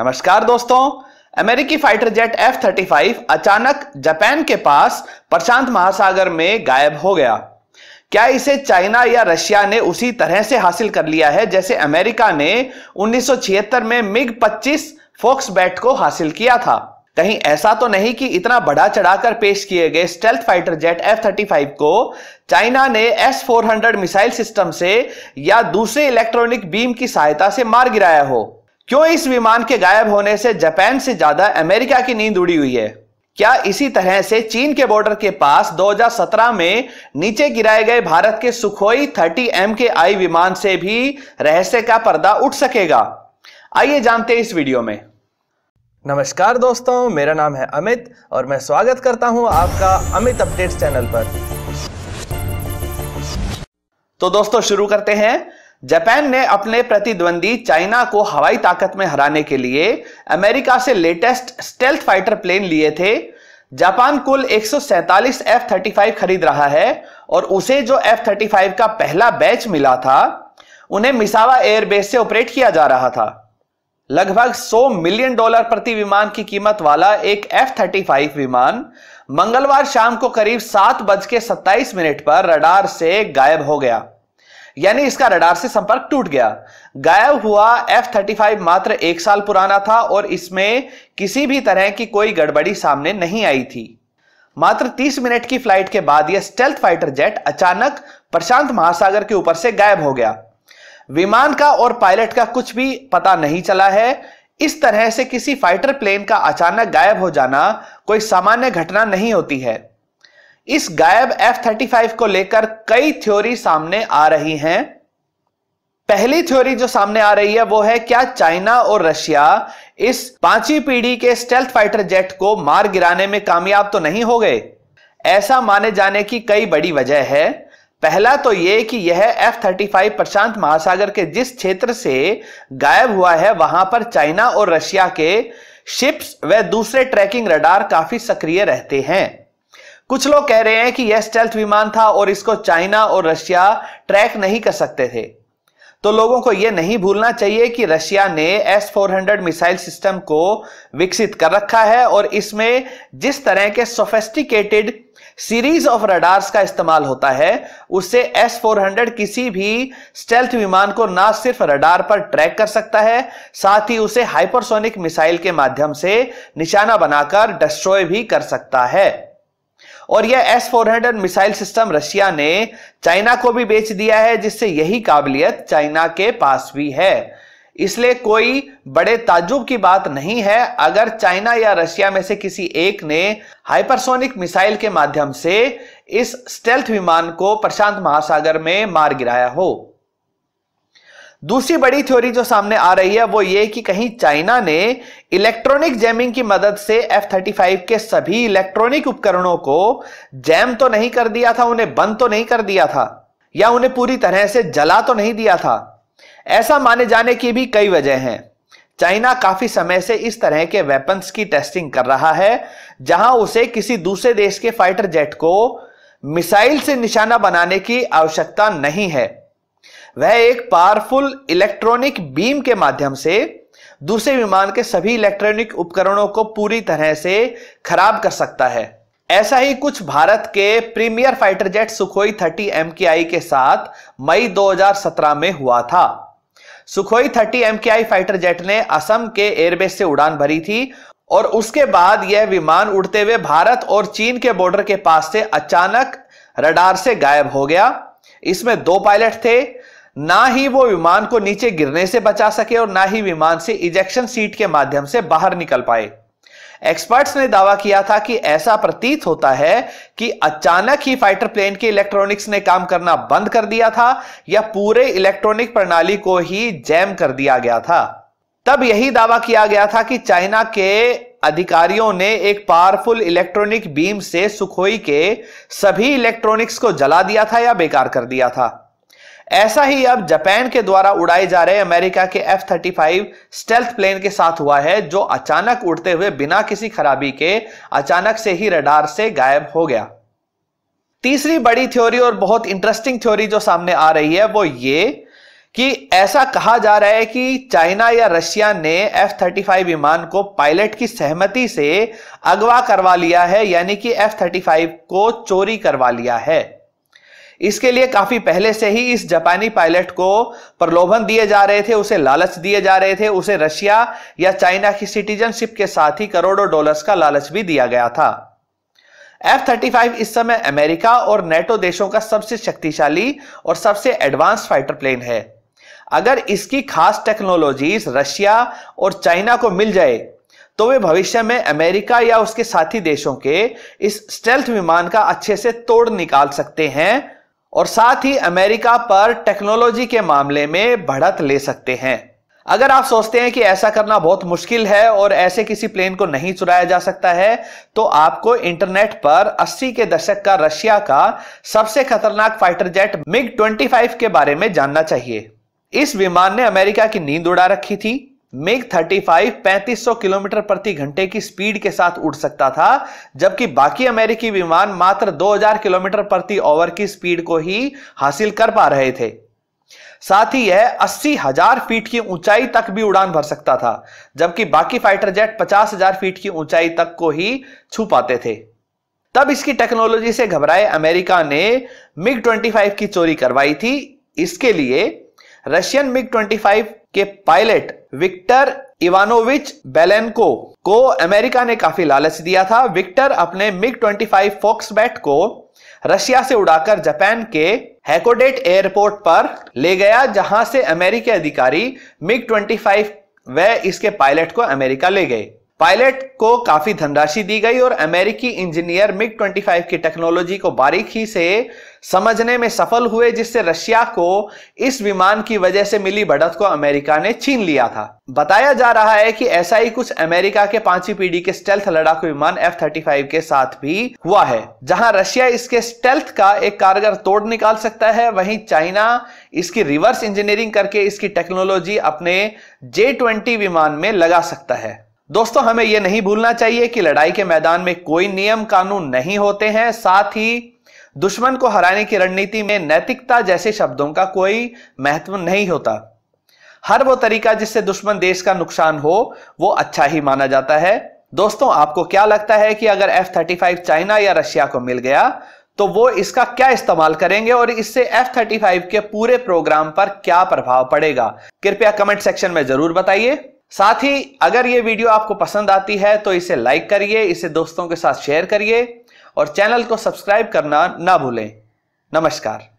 नमस्कार दोस्तों अमेरिकी fighter jet F thirty five अचानक जापान के पास प्रशांत महासागर में गायब हो गया क्या इसे चाइना या रशिया ने उसी तरह से हासिल कर लिया है जैसे अमेरिका ने 1976 में मिग 25 फोक्स बैट को हासिल किया था कहीं ऐसा तो नहीं कि इतना बढ़ा चढ़ाकर पेश किए गए stealth fighter jet F thirty five को चाइना ने S four hundred missile system से या दूसरे इलेक्ट्रॉनिक बीम की सहायता से मार गिराया हो क्यों इस विमान के गायब होने से जापान से ज्यादा अमेरिका की नींद उड़ी हुई है क्या इसी तरह से चीन के बॉर्डर के पास 2017 में नीचे गिराए गए भारत के सुखोई 30 एम के आई विमान से भी रहस्य का पर्दा उठ सकेगा आइए जानते हैं इस वीडियो में नमस्कार दोस्तों मेरा नाम है अमित और मैं स्वागत करता हूं आपका अमित अपडेट्स चैनल पर तो दोस्तों शुरू करते हैं जापान ने अपने प्रतिद्वंदी चाइना को हवाई ताकत में हराने के लिए अमेरिका से लेटेस्ट स्टेल्थ फाइटर प्लेन लिए थे जापान कुल 147 F-35 खरीद रहा है और उसे जो थर्टी फाइव का पहला बैच मिला था उन्हें मिसावा एयरबेस से ऑपरेट किया जा रहा था लगभग 100 मिलियन डॉलर प्रति विमान की कीमत वाला एक थर्टी फाइव विमान मंगलवार शाम को करीब सात बज के सत्ताईस मिनट पर रडार से गायब हो गया यानी इसका रडार से संपर्क टूट गया गायब हुआ एफ थर्टी फाइव मात्र एक साल पुराना था और इसमें किसी भी तरह की कोई गड़बड़ी सामने नहीं आई थी मात्र 30 मिनट की फ्लाइट के बाद यह स्टेल्थ फाइटर जेट अचानक प्रशांत महासागर के ऊपर से गायब हो गया विमान का और पायलट का कुछ भी पता नहीं चला है इस तरह से किसी फाइटर प्लेन का अचानक गायब हो जाना कोई सामान्य घटना नहीं होती है इस गायब थर्टी फाइव को लेकर कई थ्योरी सामने आ रही हैं पहली थ्योरी जो सामने आ रही है वो है क्या चाइना और रशिया इस पांचवी पीढ़ी के स्टेल्थ फाइटर जेट को मार गिराने में कामयाब तो नहीं हो गए ऐसा माने जाने की कई बड़ी वजह है पहला तो यह कि यह थर्टी फाइव प्रशांत महासागर के जिस क्षेत्र से गायब हुआ है वहां पर चाइना और रशिया के शिप्स व दूसरे ट्रैकिंग रडार काफी सक्रिय रहते हैं कुछ लोग कह रहे हैं कि यह स्टेल्थ विमान था और इसको चाइना और रशिया ट्रैक नहीं कर सकते थे तो लोगों को यह नहीं भूलना चाहिए कि रशिया ने एस फोर मिसाइल सिस्टम को विकसित कर रखा है और इसमें जिस तरह के सोफेस्टिकेटेड सीरीज ऑफ रडार्स का इस्तेमाल होता है उससे एस फोर किसी भी स्टेल्थ विमान को ना सिर्फ रडार पर ट्रैक कर सकता है साथ ही उसे हाइपरसोनिक मिसाइल के माध्यम से निशाना बनाकर डिस्ट्रॉय भी कर सकता है और यह S four hundred missile system Russia ने चाइना को भी बेच दिया है जिससे यही काबिलियत चाइना के पास भी है इसलिए कोई बड़े ताजुब की बात नहीं है अगर चाइना या रशिया में से किसी एक ने हाइपरसोनिक मिसाइल के माध्यम से इस स्टेल्थ विमान को प्रशांत महासागर में मार गिराया हो दूसरी बड़ी थ्योरी जो सामने आ रही है वो ये कि कहीं चाइना ने इलेक्ट्रॉनिक जैमिंग की मदद से एफ थर्टी फाइव के सभी इलेक्ट्रॉनिक उपकरणों को जैम तो नहीं कर दिया था उन्हें बंद तो नहीं कर दिया था या उन्हें पूरी तरह से जला तो नहीं दिया था ऐसा माने जाने की भी कई वजह हैं चाइना काफी समय से इस तरह के वेपन्स की टेस्टिंग कर रहा है जहां उसे किसी दूसरे देश के फाइटर जेट को मिसाइल से निशाना बनाने की आवश्यकता नहीं है वह एक पावरफुल इलेक्ट्रॉनिक बीम के माध्यम से दूसरे विमान के सभी इलेक्ट्रॉनिक उपकरणों को पूरी तरह से खराब कर सकता है ऐसा ही कुछ भारत के premier fighter jet Sukhoi thirty M के साथ मई 2017 में हुआ था Sukhoi thirty M fighter jet ने असम के एयरबेस से उड़ान भरी थी और उसके बाद यह विमान उड़ते हुए भारत और चीन के बॉर्डर के पास से अचानक रडार से गायब हो गया इसमें दो पायलट थे ना ही वो विमान को नीचे गिरने से बचा सके और ना ही विमान से इजेक्शन सीट के माध्यम से बाहर निकल पाए एक्सपर्ट्स ने दावा किया था कि ऐसा प्रतीत होता है कि अचानक ही फाइटर प्लेन के इलेक्ट्रॉनिक्स ने काम करना बंद कर दिया था या पूरे इलेक्ट्रॉनिक प्रणाली को ही जैम कर दिया गया था तब यही दावा किया गया था कि चाइना के अधिकारियों ने एक पावरफुल इलेक्ट्रॉनिक बीम से सुखोई के सभी इलेक्ट्रॉनिक्स को जला दिया था या बेकार कर दिया था ऐसा ही अब जापान के द्वारा उड़ाए जा रहे अमेरिका के F thirty five stealth plane के साथ हुआ है जो अचानक उड़ते हुए बिना किसी खराबी के अचानक से ही रडार से गायब हो गया तीसरी बड़ी थ्योरी और बहुत इंटरेस्टिंग थ्योरी जो सामने आ रही है वो ये कि ऐसा कहा जा रहा है कि चाइना या रशिया ने एफ थर्टी फाइव विमान को पायलट की सहमति से अगवा करवा लिया है यानी कि एफ थर्टी फाइव को चोरी करवा लिया है इसके लिए काफी पहले से ही इस जापानी पायलट को प्रलोभन दिए जा रहे थे उसे लालच दिए जा रहे थे उसे रशिया या चाइना की सिटीजनशिप के साथ ही करोड़ों डॉलर्स का लालच भी दिया गया था एफ थर्टी फाइव इस समय अमेरिका और नेटो देशों का सबसे शक्तिशाली और सबसे एडवांस फाइटर प्लेन है अगर इसकी खास टेक्नोलॉजीज रशिया और चाइना को मिल जाए तो वे भविष्य में अमेरिका या उसके साथी देशों के इस स्टेल्थ विमान का अच्छे से तोड़ निकाल सकते हैं और साथ ही अमेरिका पर टेक्नोलॉजी के मामले में बढ़त ले सकते हैं अगर आप सोचते हैं कि ऐसा करना बहुत मुश्किल है और ऐसे किसी प्लेन को नहीं चुराया जा सकता है तो आपको इंटरनेट पर 80 के दशक का रशिया का सबसे खतरनाक फाइटर जेट मिग 25 के बारे में जानना चाहिए इस विमान ने अमेरिका की नींद उड़ा रखी थी मेघ 35 3500 किलोमीटर प्रति घंटे की स्पीड के साथ उड़ सकता था जबकि बाकी अमेरिकी विमान मात्र 2000 किलोमीटर प्रति ओवर की स्पीड को ही हासिल कर पा रहे थे साथ ही यह अस्सी हजार फीट की ऊंचाई तक भी उड़ान भर सकता था जबकि बाकी फाइटर जेट पचास हजार फीट की ऊंचाई तक को ही छू पाते थे तब इसकी टेक्नोलॉजी से घबराए अमेरिका ने मिग 25 की चोरी करवाई थी इसके लिए रशियन मिग 25 के पायलट विक्टर इवानोविच बेलेनको को अमेरिका ने काफी लालच दिया था विक्टर अपने मिग 25 बैट को रशिया से उड़ाकर जापान के हैकोडेट एयरपोर्ट पर ले गया जहां से अमेरिकी अधिकारी मिग 25 व इसके पायलट को अमेरिका ले गए पायलट को काफी धनराशि दी गई और अमेरिकी इंजीनियर मिग 25 की टेक्नोलॉजी को बारीकी से समझने में सफल हुए जिससे रशिया को इस विमान की वजह से मिली बढ़त को अमेरिका ने छीन लिया था बताया जा रहा है कि ऐसा ही कुछ अमेरिका के पांचवी पीढ़ी के स्टेल्थ लड़ाकू विमान एफ थर्टी फाइव के साथ भी हुआ है जहां रशिया इसके स्टेल्थ का एक कारगर तोड़ निकाल सकता है वहीं चाइना इसकी रिवर्स इंजीनियरिंग करके इसकी टेक्नोलॉजी अपने जे ट्वेंटी विमान में लगा सकता है दोस्तों हमें यह नहीं भूलना चाहिए कि लड़ाई के मैदान में कोई नियम कानून नहीं होते हैं साथ ही दुश्मन को हराने की रणनीति में नैतिकता जैसे शब्दों का कोई महत्व नहीं होता हर वो तरीका जिससे दुश्मन देश का नुकसान हो वो अच्छा ही माना जाता है दोस्तों आपको क्या लगता है कि अगर एफ थर्टी फाइव चाइना या रशिया को मिल गया तो वो इसका क्या इस्तेमाल करेंगे और इससे एफ थर्टी फाइव के पूरे प्रोग्राम पर क्या प्रभाव पड़ेगा कृपया कमेंट सेक्शन में जरूर बताइए साथ ही अगर ये वीडियो आपको पसंद आती है तो इसे लाइक करिए इसे दोस्तों के साथ शेयर करिए और चैनल को सब्सक्राइब करना ना भूलें नमस्कार